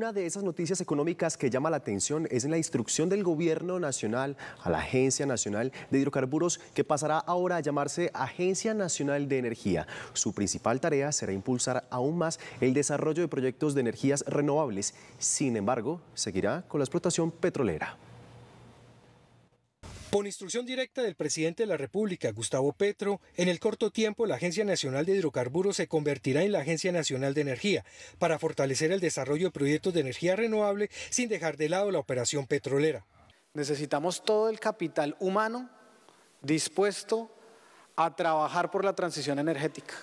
Una de esas noticias económicas que llama la atención es la instrucción del Gobierno Nacional a la Agencia Nacional de Hidrocarburos, que pasará ahora a llamarse Agencia Nacional de Energía. Su principal tarea será impulsar aún más el desarrollo de proyectos de energías renovables. Sin embargo, seguirá con la explotación petrolera. Por instrucción directa del presidente de la República, Gustavo Petro, en el corto tiempo la Agencia Nacional de Hidrocarburos se convertirá en la Agencia Nacional de Energía para fortalecer el desarrollo de proyectos de energía renovable sin dejar de lado la operación petrolera. Necesitamos todo el capital humano dispuesto a trabajar por la transición energética.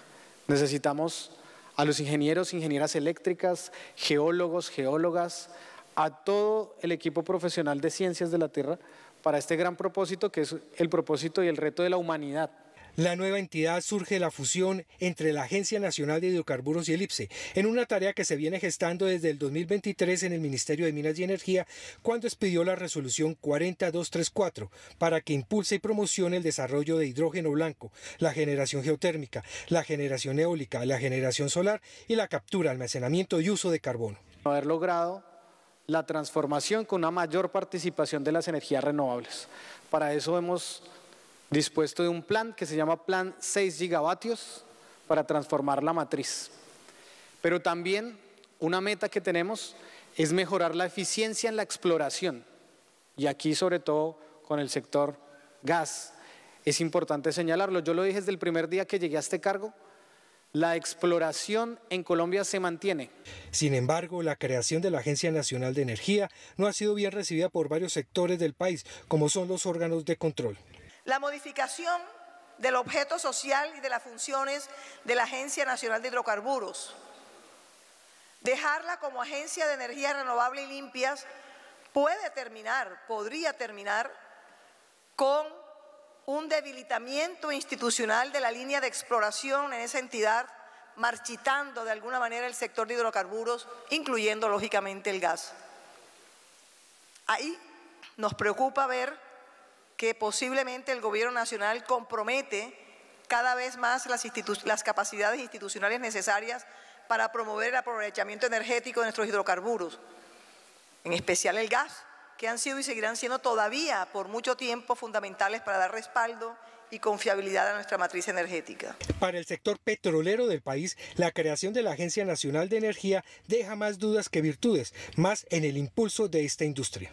Necesitamos a los ingenieros, ingenieras eléctricas, geólogos, geólogas, a todo el equipo profesional de Ciencias de la Tierra para este gran propósito que es el propósito y el reto de la humanidad. La nueva entidad surge de la fusión entre la Agencia Nacional de Hidrocarburos y Elipse, en una tarea que se viene gestando desde el 2023 en el Ministerio de Minas y Energía, cuando expidió la resolución 40234 para que impulse y promocione el desarrollo de hidrógeno blanco, la generación geotérmica, la generación eólica, la generación solar y la captura, almacenamiento y uso de carbono. Haber logrado la transformación con una mayor participación de las energías renovables. Para eso hemos dispuesto de un plan que se llama Plan 6 Gigavatios para transformar la matriz. Pero también una meta que tenemos es mejorar la eficiencia en la exploración. Y aquí sobre todo con el sector gas. Es importante señalarlo. Yo lo dije desde el primer día que llegué a este cargo, la exploración en Colombia se mantiene. Sin embargo, la creación de la Agencia Nacional de Energía no ha sido bien recibida por varios sectores del país, como son los órganos de control. La modificación del objeto social y de las funciones de la Agencia Nacional de Hidrocarburos. Dejarla como Agencia de Energía Renovable y Limpias puede terminar, podría terminar con un debilitamiento institucional de la línea de exploración en esa entidad marchitando de alguna manera el sector de hidrocarburos, incluyendo lógicamente el gas. Ahí nos preocupa ver que posiblemente el Gobierno Nacional compromete cada vez más las, las, capacidades institucionales necesarias para promover el aprovechamiento energético de nuestros hidrocarburos, en especial el gas, que han sido y seguirán siendo todavía por mucho tiempo fundamentales para dar respaldo y confiabilidad a nuestra matriz energética. Para el sector petrolero del país, la creación de la Agencia Nacional de Energía deja más dudas que virtudes, más en el impulso de esta industria.